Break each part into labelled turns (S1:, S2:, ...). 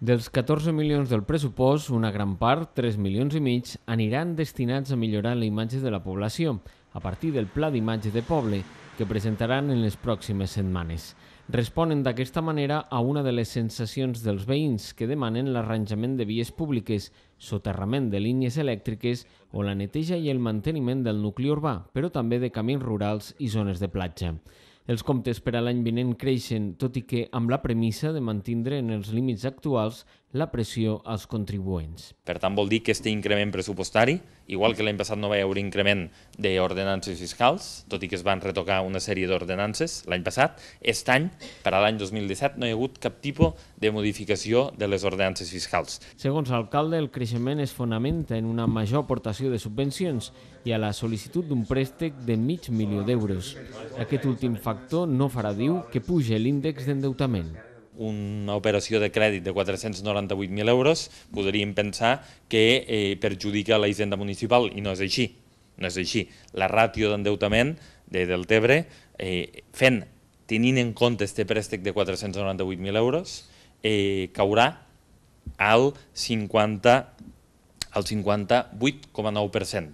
S1: Dels 14 milions del pressupost, una gran part, 3 milions i mig, aniran destinats a millorar la imatge de la població a partir del Pla d'Imatge de Poble, que presentaran en les pròximes setmanes. Responen d'aquesta manera a una de les sensacions dels veïns que demanen l'arranjament de vies públiques, soterrament de línies elèctriques o la neteja i el manteniment del nucli urbà, però també de camins rurals i zones de platja. Els comptes per a l'any vinent creixen, tot i que amb la premissa de mantindre en els límits actuals la pressió als contribuents.
S2: Per tant, vol dir que este increment pressupostari, igual que l'any passat no va haver increment d'ordenances fiscals, tot i que es van retocar una sèrie d'ordenances l'any passat, aquest any, per a l'any 2017, no hi ha hagut cap tipus de modificació de les ordenances fiscals.
S1: Segons l'alcalde, el creixement es fonamenta en una major aportació de subvencions i a la sol·licitud d'un préstec de mig milió d'euros. Aquest últim factor no farà, diu, que puja l'índex d'endeutament
S2: una operació de crèdit de 498.000 euros, podríem pensar que eh, perjudica la hisenda municipal, i no és així. No és així. La ràtio d'endeutament de Deltebre, eh, fent, tenint en compte este préstec de 498.000 euros, eh, caurà al 50 al 58,9%,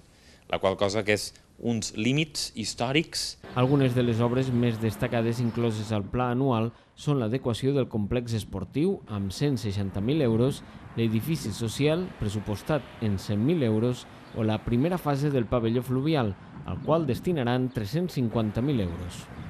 S2: la qual cosa que és uns límits històrics.
S1: Algunes de les obres més destacades incloses al pla anual són l'adequació del complex esportiu amb 160.000 euros, l'edifici social pressupostat en 100.000 euros o la primera fase del pavelló fluvial, al qual destinaran 350.000 euros.